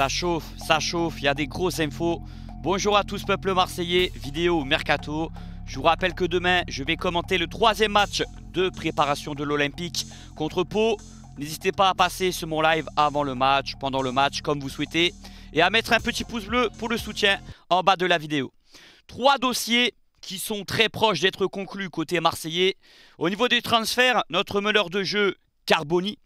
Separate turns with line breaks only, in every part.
Ça chauffe, ça chauffe, il y a des grosses infos. Bonjour à tous peuple marseillais, vidéo Mercato. Je vous rappelle que demain, je vais commenter le troisième match de préparation de l'Olympique contre Pau. N'hésitez pas à passer sur mon live avant le match, pendant le match, comme vous souhaitez. Et à mettre un petit pouce bleu pour le soutien en bas de la vidéo. Trois dossiers qui sont très proches d'être conclus côté marseillais. Au niveau des transferts, notre meneur de jeu, Carboni.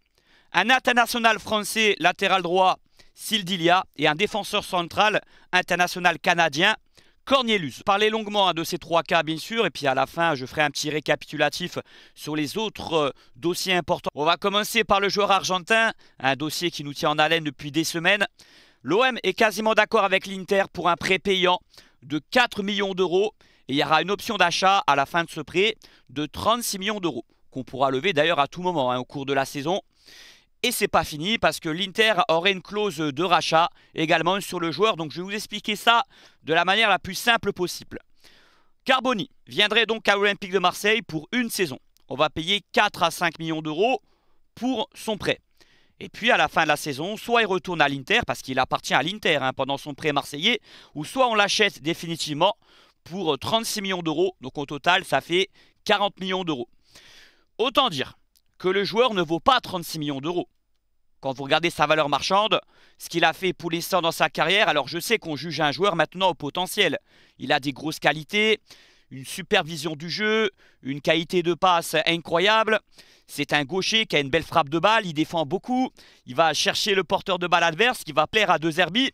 Un international français latéral droit, Sildilia et un défenseur central international canadien, Cornelius. Parler longuement hein, de ces trois cas, bien sûr, et puis à la fin, je ferai un petit récapitulatif sur les autres euh, dossiers importants. On va commencer par le joueur argentin, un dossier qui nous tient en haleine depuis des semaines. L'OM est quasiment d'accord avec l'Inter pour un prêt payant de 4 millions d'euros et il y aura une option d'achat à la fin de ce prêt de 36 millions d'euros qu'on pourra lever d'ailleurs à tout moment hein, au cours de la saison. Et c'est pas fini parce que l'Inter aurait une clause de rachat également sur le joueur. Donc je vais vous expliquer ça de la manière la plus simple possible. Carboni viendrait donc à l'Olympique de Marseille pour une saison. On va payer 4 à 5 millions d'euros pour son prêt. Et puis à la fin de la saison, soit il retourne à l'Inter parce qu'il appartient à l'Inter hein, pendant son prêt marseillais, ou soit on l'achète définitivement pour 36 millions d'euros. Donc au total, ça fait 40 millions d'euros. Autant dire que le joueur ne vaut pas 36 millions d'euros. Quand vous regardez sa valeur marchande, ce qu'il a fait pour l'instant dans sa carrière, alors je sais qu'on juge un joueur maintenant au potentiel. Il a des grosses qualités, une supervision du jeu, une qualité de passe incroyable. C'est un gaucher qui a une belle frappe de balle, il défend beaucoup, il va chercher le porteur de balle adverse qui va plaire à deux Zerbi.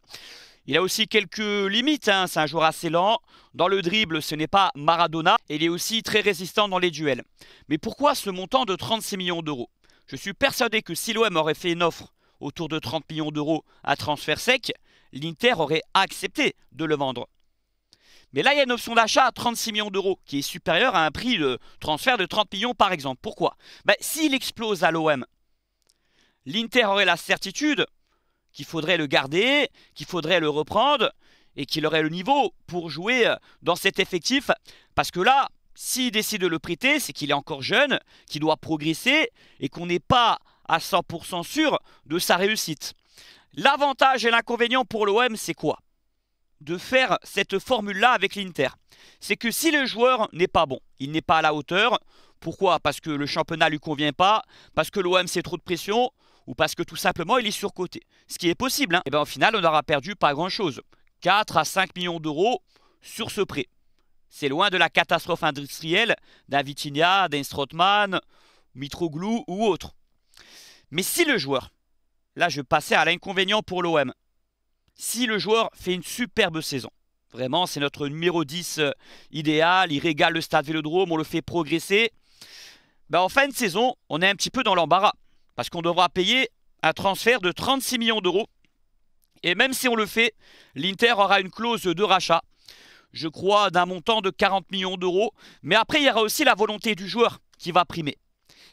Il a aussi quelques limites, hein. c'est un joueur assez lent. Dans le dribble, ce n'est pas Maradona. Et il est aussi très résistant dans les duels. Mais pourquoi ce montant de 36 millions d'euros Je suis persuadé que si l'OM aurait fait une offre autour de 30 millions d'euros à transfert sec, l'Inter aurait accepté de le vendre. Mais là, il y a une option d'achat à 36 millions d'euros qui est supérieure à un prix de transfert de 30 millions par exemple. Pourquoi ben, S'il explose à l'OM, l'Inter aurait la certitude qu'il faudrait le garder, qu'il faudrait le reprendre et qu'il aurait le niveau pour jouer euh, dans cet effectif. Parce que là, s'il décide de le prêter, c'est qu'il est encore jeune, qu'il doit progresser et qu'on n'est pas à 100% sûr de sa réussite. L'avantage et l'inconvénient pour l'OM, c'est quoi De faire cette formule-là avec l'Inter. C'est que si le joueur n'est pas bon, il n'est pas à la hauteur, pourquoi Parce que le championnat ne lui convient pas, parce que l'OM c'est trop de pression, ou parce que tout simplement il est surcoté. Ce qui est possible, et hein. eh bien au final on aura perdu pas grand chose. 4 à 5 millions d'euros sur ce prêt. C'est loin de la catastrophe industrielle d'un Vitinha, d'un Mitroglou ou autre. Mais si le joueur, là je passais à l'inconvénient pour l'OM, si le joueur fait une superbe saison, vraiment c'est notre numéro 10 euh, idéal, il régale le stade Vélodrome, on le fait progresser, ben en fin de saison on est un petit peu dans l'embarras parce qu'on devra payer un transfert de 36 millions d'euros. Et même si on le fait, l'Inter aura une clause de rachat, je crois d'un montant de 40 millions d'euros. Mais après, il y aura aussi la volonté du joueur qui va primer.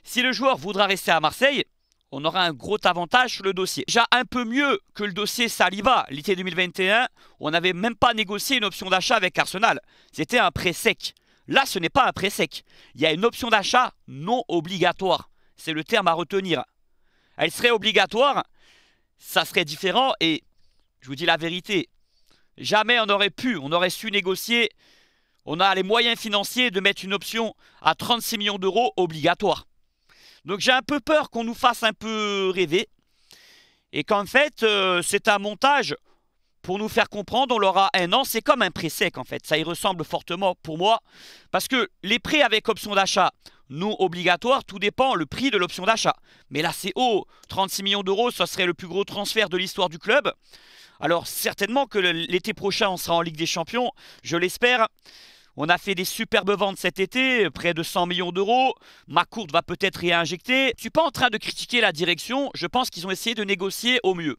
Si le joueur voudra rester à Marseille, on aura un gros avantage sur le dossier. Déjà un peu mieux que le dossier Saliba. L'été 2021, on n'avait même pas négocié une option d'achat avec Arsenal. C'était un prêt sec. Là, ce n'est pas un prêt sec. Il y a une option d'achat non obligatoire. C'est le terme à retenir elle serait obligatoire, ça serait différent. Et je vous dis la vérité, jamais on aurait pu, on aurait su négocier, on a les moyens financiers de mettre une option à 36 millions d'euros obligatoire. Donc j'ai un peu peur qu'on nous fasse un peu rêver et qu'en fait euh, c'est un montage pour nous faire comprendre, on leur un an. C'est comme un prêt sec en fait. Ça y ressemble fortement pour moi. Parce que les prêts avec option d'achat non obligatoire, tout dépend le prix de l'option d'achat. Mais là c'est haut. 36 millions d'euros, ça serait le plus gros transfert de l'histoire du club. Alors certainement que l'été prochain on sera en Ligue des Champions, je l'espère. On a fait des superbes ventes cet été, près de 100 millions d'euros. Ma courte va peut-être réinjecter. Je ne suis pas en train de critiquer la direction, je pense qu'ils ont essayé de négocier au mieux.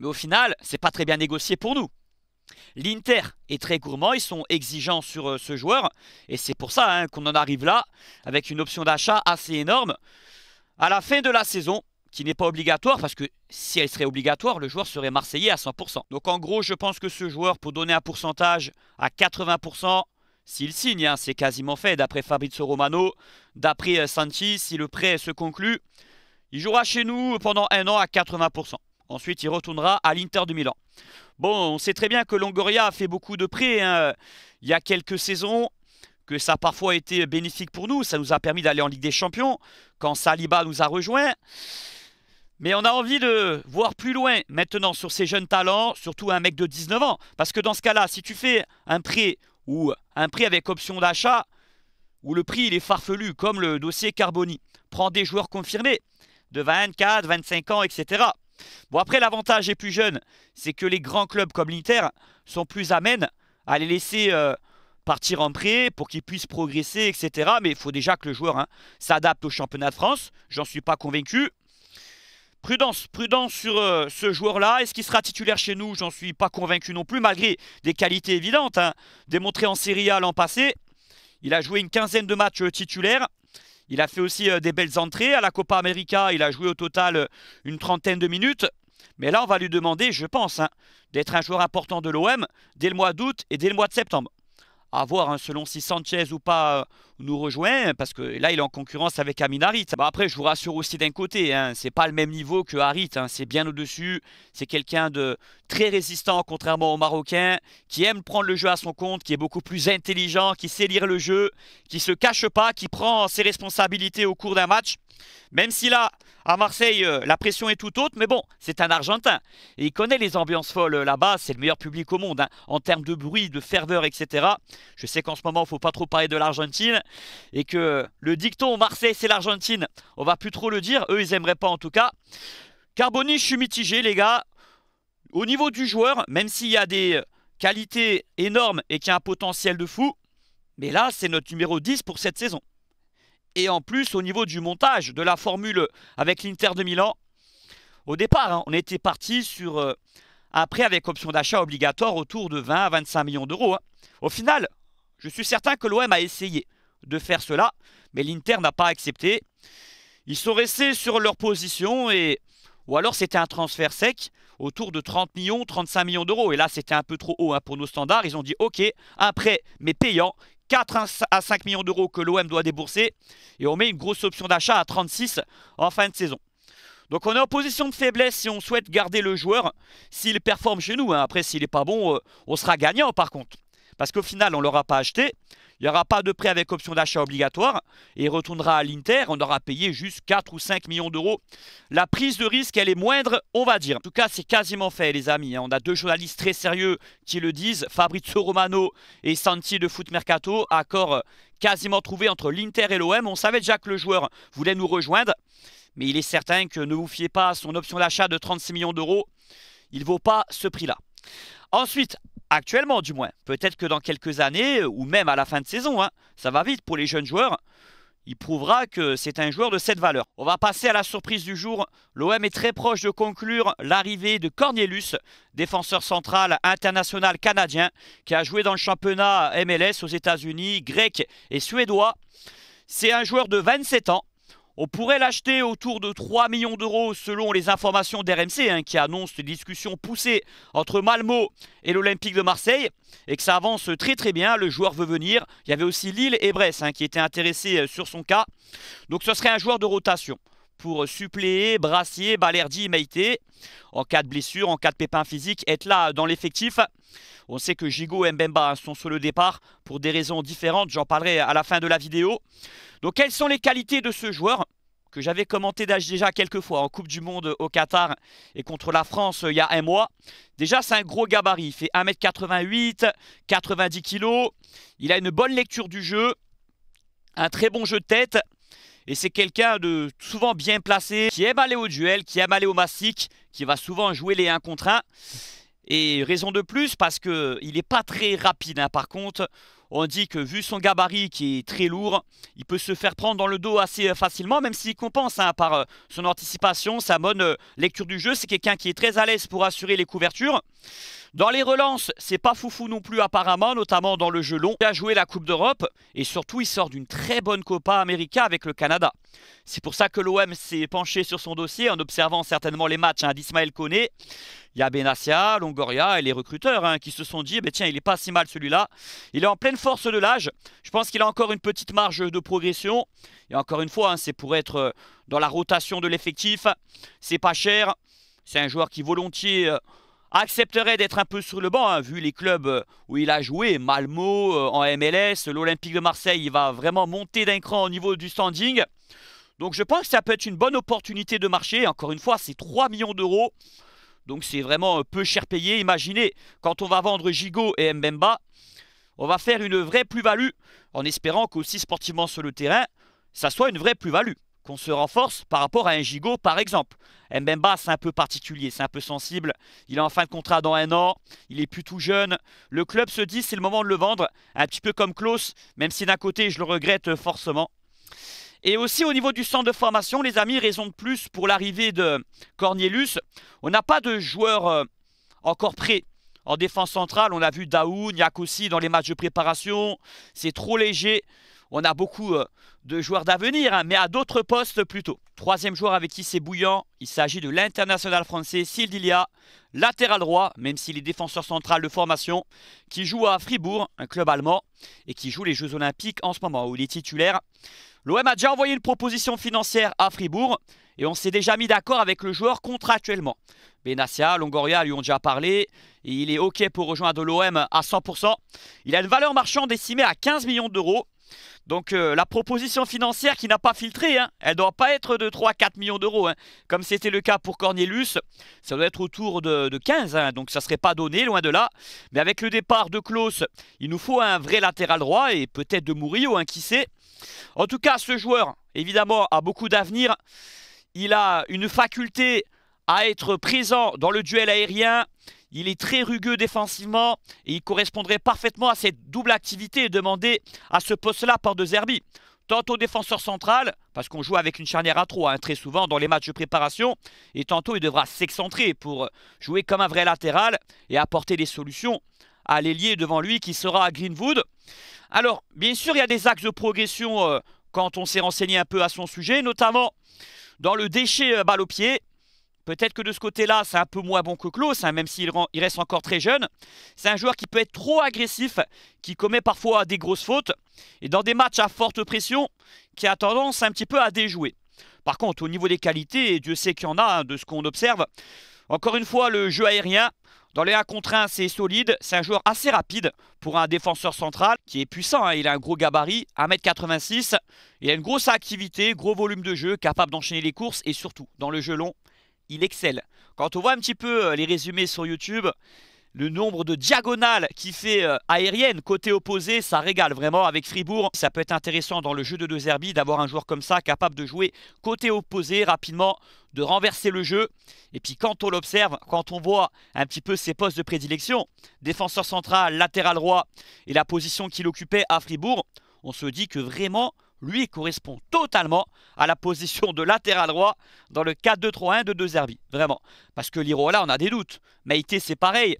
Mais au final, c'est pas très bien négocié pour nous. L'Inter est très gourmand, ils sont exigeants sur euh, ce joueur. Et c'est pour ça hein, qu'on en arrive là, avec une option d'achat assez énorme. À la fin de la saison, qui n'est pas obligatoire, parce que si elle serait obligatoire, le joueur serait marseillais à 100%. Donc en gros, je pense que ce joueur, pour donner un pourcentage à 80%, s'il signe, hein, c'est quasiment fait, d'après Fabrizio Romano, d'après euh, Santi, si le prêt se conclut, il jouera chez nous pendant un an à 80%. Ensuite, il retournera à l'Inter de Milan. Bon, on sait très bien que Longoria a fait beaucoup de prêts hein, euh, il y a quelques saisons, que ça a parfois été bénéfique pour nous. Ça nous a permis d'aller en Ligue des Champions quand Saliba nous a rejoints. Mais on a envie de voir plus loin maintenant sur ces jeunes talents, surtout un mec de 19 ans. Parce que dans ce cas-là, si tu fais un prêt ou un prêt avec option d'achat, où le prix il est farfelu, comme le dossier Carboni, prends des joueurs confirmés de 24, 25 ans, etc. Bon, après, l'avantage est plus jeune, c'est que les grands clubs comme l'Inter sont plus amènes à les laisser euh, partir en prêt pour qu'ils puissent progresser, etc. Mais il faut déjà que le joueur hein, s'adapte au championnat de France. J'en suis pas convaincu. Prudence, prudence sur euh, ce joueur-là. Est-ce qu'il sera titulaire chez nous J'en suis pas convaincu non plus, malgré des qualités évidentes. Hein. démontrées en Serie A l'an passé, il a joué une quinzaine de matchs euh, titulaires. Il a fait aussi euh, des belles entrées. À la Copa América, il a joué au total euh, une trentaine de minutes. Mais là, on va lui demander, je pense, hein, d'être un joueur important de l'OM dès le mois d'août et dès le mois de septembre. À voir hein, selon si Sanchez ou pas euh, nous rejoint hein, parce que là il est en concurrence avec Amin Harit. Bah, après je vous rassure aussi d'un côté, hein, c'est pas le même niveau que Harit, hein, c'est bien au-dessus, c'est quelqu'un de très résistant contrairement aux Marocains, qui aime prendre le jeu à son compte, qui est beaucoup plus intelligent, qui sait lire le jeu, qui se cache pas, qui prend ses responsabilités au cours d'un match. Même si là, à Marseille, euh, la pression est tout autre, mais bon, c'est un Argentin. Et il connaît les ambiances folles là-bas, c'est le meilleur public au monde, en termes de bruit, de ferveur, etc. Je sais qu'en ce moment, il ne faut pas trop parler de l'Argentine, et que le dicton Marseille c'est l'Argentine, on va plus trop le dire, eux ils aimeraient pas en tout cas. Carboni, je suis mitigé les gars. Au niveau du joueur, même s'il y a des qualités énormes et qu'il y a un potentiel de fou, mais là c'est notre numéro 10 pour cette saison. Et en plus au niveau du montage, de la formule avec l'Inter de Milan, au départ hein, on était parti sur... Euh, un après avec option d'achat obligatoire autour de 20 à 25 millions d'euros. Hein. Au final, je suis certain que l'OM a essayé de faire cela, mais l'Inter n'a pas accepté. Ils sont restés sur leur position, et ou alors c'était un transfert sec autour de 30 millions, 35 millions d'euros. Et là, c'était un peu trop haut hein, pour nos standards. Ils ont dit, OK, un prêt, mais payant, 4 à 5 millions d'euros que l'OM doit débourser, et on met une grosse option d'achat à 36 en fin de saison. Donc on est en position de faiblesse si on souhaite garder le joueur, s'il performe chez nous. Hein. Après, s'il n'est pas bon, euh, on sera gagnant par contre. Parce qu'au final, on ne l'aura pas acheté. Il n'y aura pas de prêt avec option d'achat obligatoire et il retournera à l'Inter. On aura payé juste 4 ou 5 millions d'euros. La prise de risque, elle est moindre, on va dire. En tout cas, c'est quasiment fait, les amis. Hein. On a deux journalistes très sérieux qui le disent. Fabrizio Romano et Santi de Foot Mercato, accord quasiment trouvé entre l'Inter et l'OM. On savait déjà que le joueur voulait nous rejoindre. Mais il est certain que ne vous fiez pas à son option d'achat de 36 millions d'euros. Il ne vaut pas ce prix-là. Ensuite, Actuellement, du moins. Peut-être que dans quelques années, ou même à la fin de saison, hein, ça va vite pour les jeunes joueurs. Il prouvera que c'est un joueur de cette valeur. On va passer à la surprise du jour. L'OM est très proche de conclure l'arrivée de Cornelius, défenseur central international canadien, qui a joué dans le championnat MLS aux États-Unis, grec et suédois. C'est un joueur de 27 ans on pourrait l'acheter autour de 3 millions d'euros selon les informations d'RMC hein, qui annonce des discussions poussées entre Malmo et l'Olympique de Marseille et que ça avance très très bien. Le joueur veut venir. Il y avait aussi Lille et Brest hein, qui étaient intéressés euh, sur son cas. Donc ce serait un joueur de rotation pour suppléer Brassier, Balerdi, maïté En cas de blessure, en cas de pépin physique, être là dans l'effectif. On sait que Gigot et Mbemba hein, sont sur le départ pour des raisons différentes. J'en parlerai à la fin de la vidéo. Donc quelles sont les qualités de ce joueur que j'avais commenté déjà quelques fois en Coupe du Monde au Qatar et contre la France euh, il y a un mois. Déjà, c'est un gros gabarit. Il fait 1m88, 90 kg. Il a une bonne lecture du jeu, un très bon jeu de tête. Et c'est quelqu'un de souvent bien placé, qui aime aller au duel, qui aime aller au mastic, qui va souvent jouer les 1 contre 1. Et raison de plus, parce qu'il n'est pas très rapide. Hein. Par contre, on dit que vu son gabarit qui est très lourd, il peut se faire prendre dans le dos assez euh, facilement, même s'il compense hein, par euh, son anticipation, sa bonne euh, lecture du jeu. C'est quelqu'un qui est très à l'aise pour assurer les couvertures. Dans les relances, c'est pas foufou non plus apparemment, notamment dans le jeu long. Il a joué la Coupe d'Europe et surtout il sort d'une très bonne Copa América avec le Canada. C'est pour ça que l'OM s'est penché sur son dossier en observant certainement les matchs hein, d'Ismaël Koné. Il y a Benassia, Longoria et les recruteurs hein, qui se sont dit eh ben, tiens, il est pas si mal celui-là. Il est en pleine force de l'âge. Je pense qu'il a encore une petite marge de progression. Et encore une fois, hein, c'est pour être euh, dans la rotation de l'effectif. C'est pas cher. C'est un joueur qui volontiers. Euh, accepterait d'être un peu sur le banc, hein, vu les clubs euh, où il a joué, Malmo euh, en MLS, l'Olympique de Marseille, il va vraiment monter d'un cran au niveau du standing. Donc je pense que ça peut être une bonne opportunité de marché. Encore une fois, c'est 3 millions d'euros. Donc c'est vraiment euh, peu cher payé. Imaginez, quand on va vendre Gigot et Mbemba, on va faire une vraie plus-value en espérant qu'aussi sportivement sur le terrain, ça soit une vraie plus-value qu'on se renforce par rapport à un gigot par exemple. Mbemba c'est un peu particulier, c'est un peu sensible, il est en fin de contrat dans un an, il est plus tout jeune, le club se dit c'est le moment de le vendre, un petit peu comme Klaus, même si d'un côté je le regrette forcément. Et aussi au niveau du centre de formation, les amis, raison de plus pour l'arrivée de Cornelius, on n'a pas de joueur euh, encore prêt. En défense centrale, on a vu Daoun, Yak aussi dans les matchs de préparation. C'est trop léger on a beaucoup euh, de joueurs d'avenir, hein, mais à d'autres postes plutôt. Troisième joueur avec qui c'est bouillant, il s'agit de l'international français Sildilia, latéral droit, même s'il est défenseur central de formation, qui joue à Fribourg, un club allemand, et qui joue les Jeux Olympiques en ce moment, où il est titulaire. L'OM a déjà envoyé une proposition financière à Fribourg, et on s'est déjà mis d'accord avec le joueur contractuellement. Benassia, Longoria lui ont déjà parlé. Et il est OK pour rejoindre l'OM à 100%. Il a une valeur marchande estimée à 15 millions d'euros. Donc euh, la proposition financière qui n'a pas filtré, hein, elle ne doit pas être de 3-4 millions d'euros, hein. comme c'était le cas pour Cornelius, ça doit être autour de, 15, hein. donc ça ne serait pas donné, loin de là. Mais avec le départ de Klaus, il nous faut un vrai latéral droit et peut-être de Murillo, qui sait. En tout cas, ce joueur, évidemment, a beaucoup d'avenir. Il a une faculté à être présent dans le duel aérien, il est très rugueux défensivement et il correspondrait parfaitement à cette double activité demandée à ce poste-là par De Zerbi. Tantôt défenseur central, parce qu'on joue avec une charnière à trois hein, très souvent dans les matchs de préparation, et tantôt il devra s'excentrer pour jouer comme un vrai latéral et apporter des solutions à l'ailier devant lui qui sera à Greenwood. Alors, bien sûr, il y a des axes de progression euh, quand on s'est renseigné un peu à son sujet, notamment dans le déchet euh, balle au pied. Peut-être que de ce côté-là, c'est un peu moins bon que Klaus, hein, même s'il reste encore très jeune. C'est un joueur qui peut être trop agressif, qui commet parfois des grosses fautes, et dans des matchs à forte pression, qui a tendance un petit peu à déjouer. Par contre, au niveau des qualités, Dieu sait qu'il y en a hein, de ce qu'on observe, encore une fois, le jeu aérien, dans les 1 contre 1, c'est solide. C'est un joueur assez rapide pour un défenseur central qui est puissant. Hein. Il a un gros gabarit, 1m86. Il a une grosse activité, gros volume de jeu, capable d'enchaîner les courses et surtout dans le jeu long, il excelle. Quand on voit un petit peu euh, les résumés sur YouTube, le nombre de diagonales qu'il fait euh, aérienne côté opposé, ça régale vraiment avec Fribourg. Ça peut être intéressant dans le jeu de deux Zerbi d'avoir un joueur comme ça capable de jouer côté opposé rapidement, de renverser le jeu. Et puis quand on l'observe, quand on voit un petit peu ses postes de prédilection, défenseur central, latéral droit et la position qu'il occupait à Fribourg, on se dit que vraiment lui correspond totalement à la position de latéral droit dans le 4-2-3-1 de De Zerbi. Vraiment. Parce que Liro, là, on a des doutes. Maïté, c'est pareil.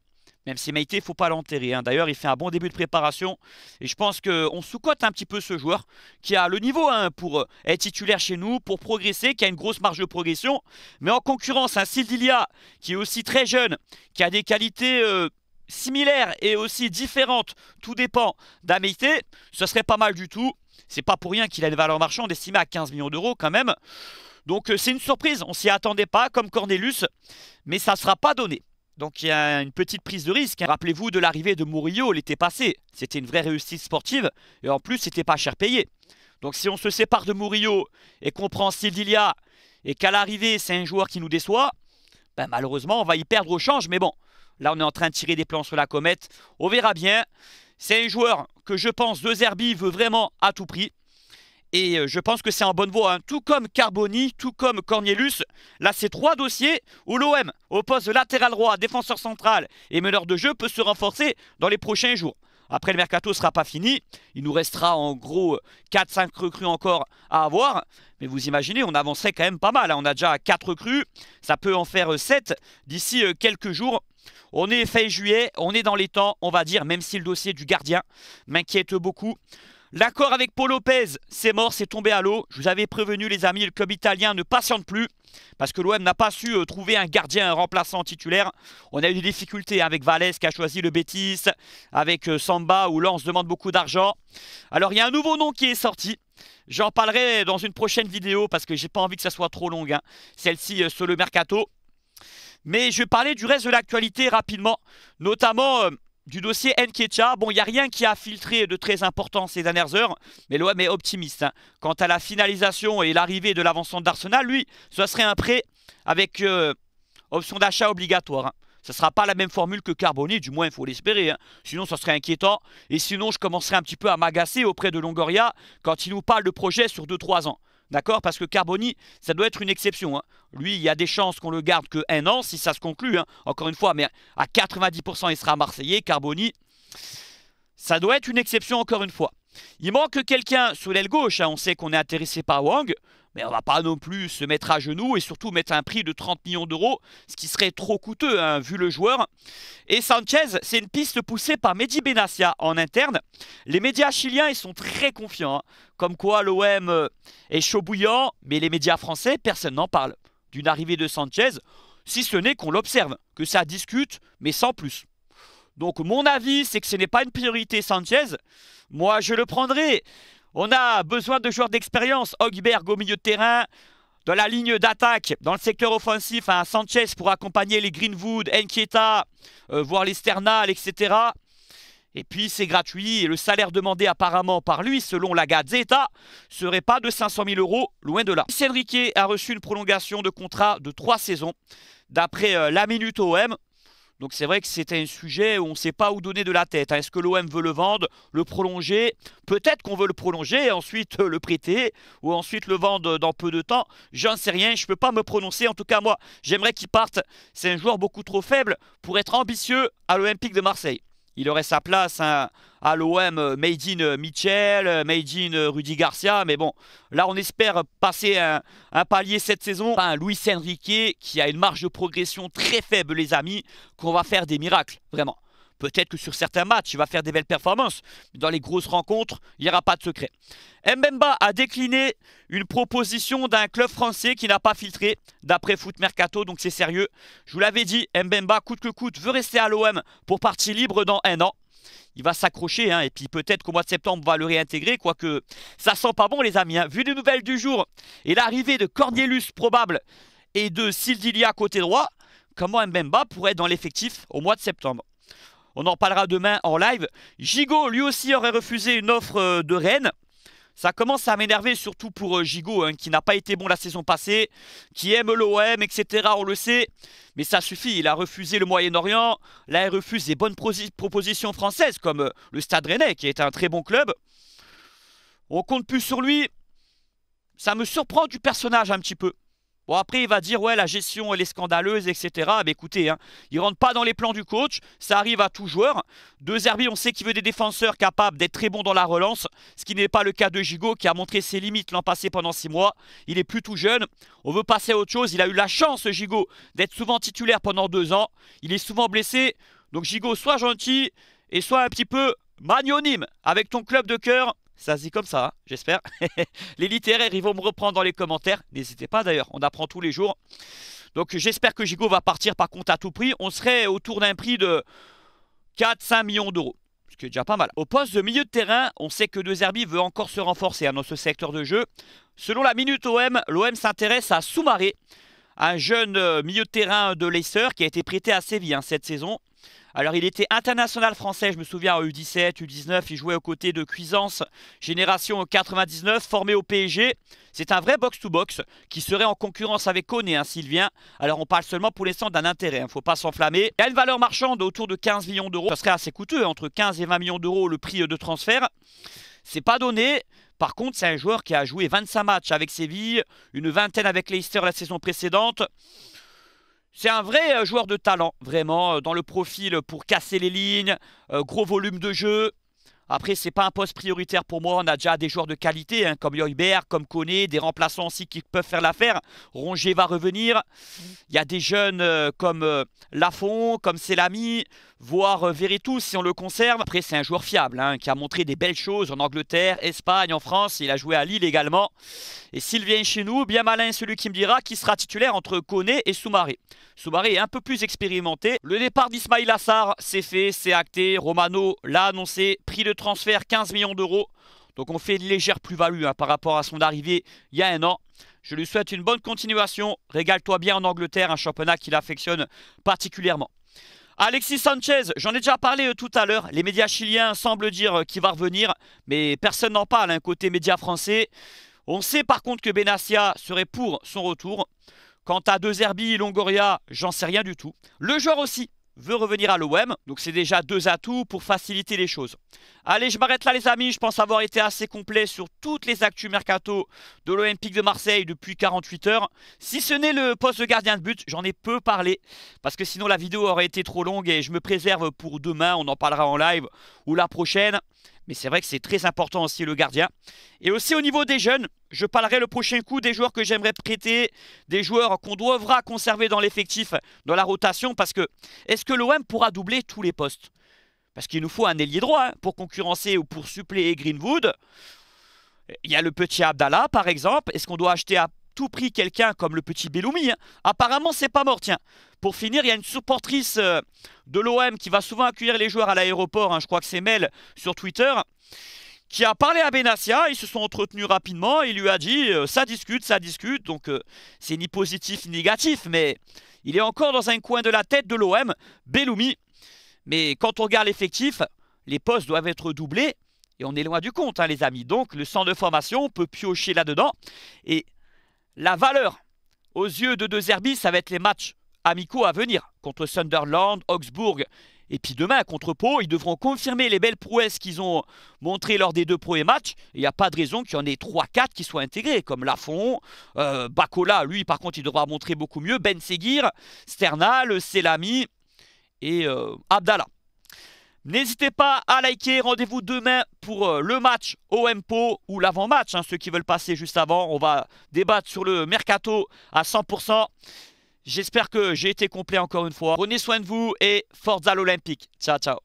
Même si Maïté, il ne faut pas l'enterrer. Hein. D'ailleurs, il fait un bon début de préparation. Et je pense qu'on sous-cote un petit peu ce joueur qui a le niveau hein, pour euh, être titulaire chez nous, pour progresser, qui a une grosse marge de progression. Mais en concurrence, un hein, qui est aussi très jeune, qui a des qualités... Euh, similaires et aussi différentes, tout dépend d'Amaïté, ce serait pas mal du tout. C'est pas pour rien qu'il a une valeur marchande estimée à 15 millions d'euros quand même. Donc euh, c'est une surprise, on s'y attendait pas comme Cornelius, mais ça ne sera pas donné. Donc il y a une petite prise de risque. Hein. Rappelez-vous de l'arrivée de Murillo l'été passé. C'était une vraie réussite sportive et en plus c'était pas cher payé. Donc si on se sépare de Murillo et qu'on prend Sildilia et qu'à l'arrivée c'est un joueur qui nous déçoit, ben, malheureusement on va y perdre au change. Mais bon, là on est en train de tirer des plans sur la comète. On verra bien. C'est un joueur que je pense De Zerbi veut vraiment à tout prix. Et euh, je pense que c'est en bonne voie, hein. tout comme Carboni, tout comme Cornelius. Là, c'est trois dossiers où l'OM, au poste latéral droit, défenseur central et meneur de jeu, peut se renforcer dans les prochains jours. Après, le mercato ne sera pas fini. Il nous restera en gros 4-5 euh, recrues encore à avoir. Mais vous imaginez, on avancerait quand même pas mal. Hein. On a déjà 4 recrues. Ça peut en faire 7 euh, d'ici quelques jours. On est fin juillet, on est dans les temps, on va dire, même si le dossier du gardien m'inquiète beaucoup. L'accord avec Paul Lopez, c'est mort, c'est tombé à l'eau. Je vous avais prévenu les amis, le club italien ne patiente plus parce que l'OM n'a pas su euh, trouver un gardien un remplaçant titulaire. On a eu des difficultés avec Valès qui a choisi le Bétis, avec euh, Samba où se demande beaucoup d'argent. Alors il y a un nouveau nom qui est sorti. J'en parlerai dans une prochaine vidéo parce que j'ai pas envie que ça soit trop long. Hein. Celle-ci euh, sur le mercato. Mais je vais parler du reste de l'actualité rapidement, notamment euh, du dossier Nketiah. Bon, il n'y a rien qui a filtré de très important ces dernières heures, mais l'OM est optimiste. Hein. Quant à la finalisation et l'arrivée de l'avancement d'Arsenal, lui, ce serait un prêt avec euh, option d'achat obligatoire. Ce hein. ne sera pas la même formule que Carboni, du moins il faut l'espérer. Hein. Sinon, ce serait inquiétant. Et sinon, je commencerai un petit peu à m'agacer auprès de Longoria quand il nous parle de projet sur 2-3 ans. D'accord Parce que Carboni, ça doit être une exception. Hein. Lui, il y a des chances qu'on le garde que un an si ça se conclut. Hein. Encore une fois, mais à 90%, il sera Marseillais. Carboni, ça doit être une exception encore une fois. Il manque quelqu'un sous l'aile gauche. Hein. On sait qu'on est intéressé par Wang mais on va pas non plus se mettre à genoux et surtout mettre un prix de 30 millions d'euros, ce qui serait trop coûteux hein, vu le joueur. Et Sanchez, c'est une piste poussée par Mehdi Benassia en interne. Les médias chiliens, ils sont très confiants, hein. comme quoi l'OM euh, est chaud bouillant, mais les médias français, personne n'en parle d'une arrivée de Sanchez, si ce n'est qu'on l'observe, que ça discute, mais sans plus. Donc mon avis, c'est que ce n'est pas une priorité Sanchez. Moi, je le prendrai. On a besoin de joueurs d'expérience. Hogberg au milieu de terrain. Dans la ligne d'attaque, dans le secteur offensif, hein. Sanchez pour accompagner les Greenwood, Enquieta, euh, voire les Sternal, etc. Et puis c'est gratuit. Et le salaire demandé apparemment par lui, selon la Gazeta, serait pas de 500 000 euros, loin de là. Luis Enrique a reçu une prolongation de contrat de trois saisons. D'après euh, la Minute OM, donc c'est vrai que c'est un sujet où on ne sait pas où donner de la tête. Hein. Est-ce que l'OM veut le vendre, le prolonger Peut-être qu'on veut le prolonger et ensuite euh, le prêter ou ensuite le vendre dans peu de temps. J'en sais rien, je ne peux pas me prononcer. En tout cas, moi, j'aimerais qu'il parte. C'est un joueur beaucoup trop faible pour être ambitieux à l'Olympique de Marseille il aurait sa place hein, à l'OM, euh, made in euh, Mitchell, euh, made in Rudy Garcia. Mais bon, là, on espère passer un, un palier cette saison. Un Louis Enrique qui a une marge de progression très faible, les amis, qu'on va faire des miracles, vraiment. Peut-être que sur certains matchs, il va faire des belles performances. dans les grosses rencontres, il n'y aura pas de secret. Mbemba a décliné une proposition d'un club français qui n'a pas filtré d'après Foot Mercato, donc c'est sérieux. Je vous l'avais dit, Mbemba, coûte que coûte, veut rester à l'OM pour partie libre dans un an il va s'accrocher. Hein, et puis peut-être qu'au mois de septembre, on va le réintégrer. Quoique, ça sent pas bon, les amis. Hein. Vu les nouvelles du jour et l'arrivée de Cornelius probable et de Sildilia côté droit, comment Mbemba pourrait être dans l'effectif au mois de septembre on en parlera demain en live. Gigot, lui aussi, aurait refusé une offre euh, de Rennes. Ça commence à m'énerver, surtout pour euh, Gigot, hein, qui n'a pas été bon la saison passée, qui aime l'OM, etc. On le sait. Mais ça suffit, il a refusé le Moyen-Orient. Là, il refuse des bonnes propositions françaises, comme euh, le Stade Rennais, qui est un très bon club. On compte plus sur lui. Ça me surprend du personnage un petit peu. Bon, après, il va dire, ouais, la gestion, elle est scandaleuse, etc. Mais écoutez, hein, il ne rentre pas dans les plans du coach. Ça arrive à tout joueur. Deux Zerbi, on sait qu'il veut des défenseurs capables d'être très bons dans la relance, ce qui n'est pas le cas de Gigot, qui a montré ses limites l'an passé pendant six mois. Il est plutôt jeune. On veut passer à autre chose. Il a eu la chance, Gigot, d'être souvent titulaire pendant deux ans. Il est souvent blessé. Donc, Gigot, sois gentil et sois un petit peu magnonime avec ton club de cœur. Ça se dit comme ça, j'espère. les littéraires, ils vont me reprendre dans les commentaires. N'hésitez pas d'ailleurs, on apprend tous les jours. Donc j'espère que Gigot va partir par contre à tout prix. On serait autour d'un prix de 4-5 millions d'euros. Ce qui est déjà pas mal. Au poste de milieu de terrain, on sait que De Zerbi veut encore se renforcer hein, dans ce secteur de jeu. Selon la Minute OM, l'OM s'intéresse à Soumaré, un jeune euh, milieu de terrain de Leicester qui a été prêté à Séville hein, cette saison. Alors il était international français, je me souviens, en U17, U19, il jouait aux côtés de Cuisance, génération 99, formé au PSG. C'est un vrai box-to-box qui serait en concurrence avec Coney, hein, vient. Alors on parle seulement pour l'instant d'un intérêt, ne hein, faut pas s'enflammer. Il a une valeur marchande autour de 15 millions d'euros, ce serait assez coûteux, hein, entre 15 et 20 millions d'euros le prix de transfert. C'est pas donné, par contre, c'est un joueur qui a joué 25 matchs avec Séville, une vingtaine avec Leicester la saison précédente. C'est un vrai euh, joueur de talent, vraiment, euh, dans le profil pour casser les lignes, euh, gros volume de jeu. Après, n'est pas un poste prioritaire pour moi. On a déjà des joueurs de qualité, hein, comme Yoibert, comme Koné, des remplaçants aussi qui peuvent faire l'affaire. Ronger va revenir. Il y a des jeunes comme Lafont, comme Selami voire euh, Veretout si on le conserve. Après, c'est un joueur fiable hein, qui a montré des belles choses en Angleterre, Espagne, en France. Il a joué à Lille également. Et s'il vient chez nous, bien malin celui qui me dira qui sera titulaire entre Koné et Soumaré. Soumaré est un peu plus expérimenté. Le départ d'Ismail Assar, c'est fait, c'est acté. Romano l'a annoncé. Prix de transfert 15 millions d'euros. Donc on fait une légère plus-value hein, par rapport à son arrivée il y a un an. Je lui souhaite une bonne continuation. Régale-toi bien en Angleterre, un championnat qu'il affectionne particulièrement. Alexis Sanchez, j'en ai déjà parlé euh, tout à l'heure. Les médias chiliens semblent dire euh, qu'il va revenir, mais personne n'en parle Un hein, côté médias français. On sait par contre que Benassia serait pour son retour. Quant à et Longoria, j'en sais rien du tout. Le joueur aussi veut revenir à l'OM. Donc c'est déjà deux atouts pour faciliter les choses. Allez, je m'arrête là les amis. Je pense avoir été assez complet sur toutes les actus mercato de l'Olympique de Marseille depuis 48 heures. Si ce n'est le poste de gardien de but, j'en ai peu parlé. Parce que sinon la vidéo aurait été trop longue et je me préserve pour demain. On en parlera en live ou la prochaine. Mais c'est vrai que c'est très important aussi le gardien. Et aussi au niveau des jeunes, je parlerai le prochain coup des joueurs que j'aimerais prêter, des joueurs qu'on devra conserver dans l'effectif, dans la rotation, parce que est-ce que l'OM pourra doubler tous les postes Parce qu'il nous faut un ailier droit hein, pour concurrencer ou pour suppléer Greenwood. Il y a le petit Abdallah, par exemple. Est-ce qu'on doit acheter à tout prix quelqu'un comme le petit Belloumi hein? Apparemment, c'est pas mort, tiens. Pour finir, il y a une supportrice euh, de l'OM qui va souvent accueillir les joueurs à l'aéroport. Hein. je crois que c'est Mel sur Twitter qui a parlé à Benassia, ils se sont entretenus rapidement, il lui a dit euh, ça discute, ça discute, donc euh, c'est ni positif ni négatif, mais il est encore dans un coin de la tête de l'OM, Belloumi. Mais quand on regarde l'effectif, les postes doivent être doublés, et on est loin du compte, hein, les amis. Donc le centre de formation, peut piocher là-dedans, et la valeur aux yeux de deux Zerbi, ça va être les matchs amicaux à venir, contre Sunderland, Augsbourg et puis demain, contre Pau, ils devront confirmer les belles prouesses qu'ils ont montrées lors des deux premiers matchs. Il n'y a pas de raison qu'il y en ait 3-4 qui soient intégrés, comme Lafont, euh, Bakola. Bacola, lui par contre, il devra montrer beaucoup mieux, Ben Seguir, Sternal, Selami et euh, Abdallah. N'hésitez pas à liker, rendez-vous demain pour euh, le match OMPO ou l'avant-match, hein, ceux qui veulent passer juste avant. On va débattre sur le mercato à 100%. J'espère que j'ai été complet encore une fois. Prenez soin de vous et à l'Olympique. Ciao, ciao.